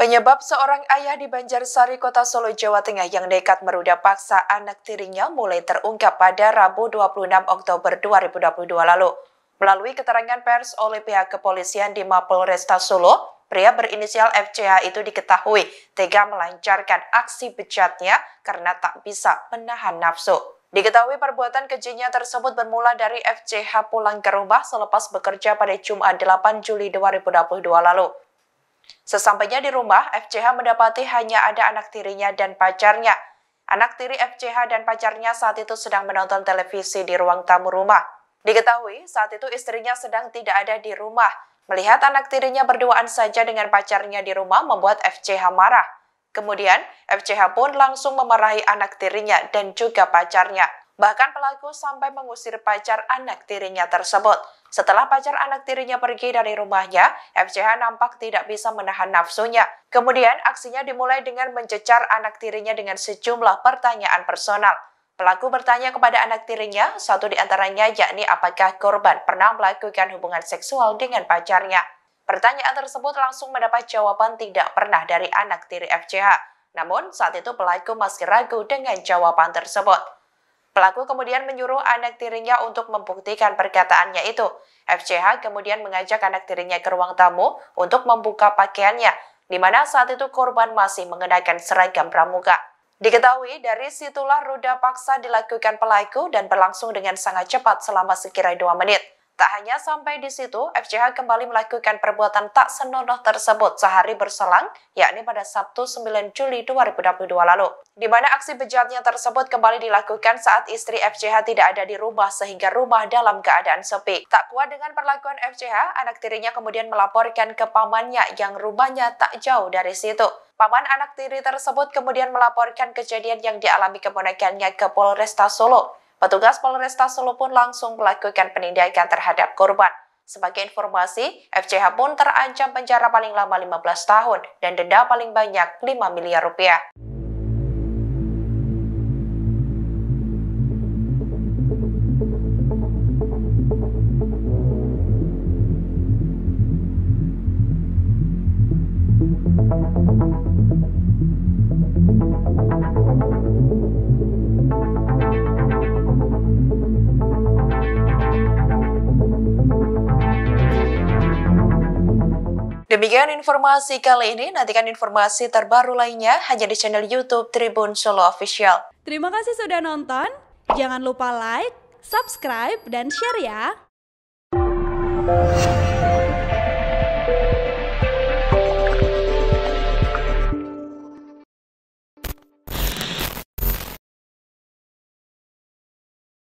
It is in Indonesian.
Penyebab seorang ayah di Banjarsari, Kota Solo, Jawa Tengah yang dekat meruda paksa anak tirinya mulai terungkap pada Rabu 26 Oktober 2022 lalu. Melalui keterangan pers oleh pihak kepolisian di Mapolresta Solo, pria berinisial FCH itu diketahui tega melancarkan aksi bejatnya karena tak bisa menahan nafsu. Diketahui perbuatan kejinya tersebut bermula dari FCH pulang ke rumah selepas bekerja pada Jumat 8 Juli 2022 lalu. Sesampainya di rumah, FCH mendapati hanya ada anak tirinya dan pacarnya. Anak tiri FCH dan pacarnya saat itu sedang menonton televisi di ruang tamu rumah. Diketahui saat itu istrinya sedang tidak ada di rumah. Melihat anak tirinya berduaan saja dengan pacarnya di rumah membuat FCH marah. Kemudian, FCH pun langsung memarahi anak tirinya dan juga pacarnya. Bahkan pelaku sampai mengusir pacar anak tirinya tersebut. Setelah pacar anak tirinya pergi dari rumahnya, FCH nampak tidak bisa menahan nafsunya. Kemudian aksinya dimulai dengan mencecar anak tirinya dengan sejumlah pertanyaan personal. Pelaku bertanya kepada anak tirinya, satu di antaranya yakni apakah korban pernah melakukan hubungan seksual dengan pacarnya. Pertanyaan tersebut langsung mendapat jawaban tidak pernah dari anak tiri FCH. Namun, saat itu pelaku masih ragu dengan jawaban tersebut. Pelaku kemudian menyuruh anak tirinya untuk membuktikan perkataannya itu. FCH kemudian mengajak anak tirinya ke ruang tamu untuk membuka pakaiannya, di mana saat itu korban masih mengenakan seragam pramuka. Diketahui dari situlah ruda paksa dilakukan pelaku dan berlangsung dengan sangat cepat selama sekira dua menit. Tak hanya sampai di situ, FCH kembali melakukan perbuatan tak senonoh tersebut sehari berselang, yakni pada Sabtu 9 Juli 2022 lalu. Di mana aksi bejatnya tersebut kembali dilakukan saat istri FCH tidak ada di rumah sehingga rumah dalam keadaan sepi. Tak kuat dengan perlakuan FCH, anak tirinya kemudian melaporkan ke pamannya yang rumahnya tak jauh dari situ. Paman anak tiri tersebut kemudian melaporkan kejadian yang dialami keponakannya ke Polresta Solo. Petugas Polresta Solo pun langsung melakukan penindakan terhadap korban. Sebagai informasi, FCH pun terancam penjara paling lama 15 tahun dan denda paling banyak 5 miliar rupiah. Thank you. Demikian informasi kali ini, nantikan informasi terbaru lainnya hanya di channel Youtube Tribun Solo Official. Terima kasih sudah nonton, jangan lupa like, subscribe, dan share ya!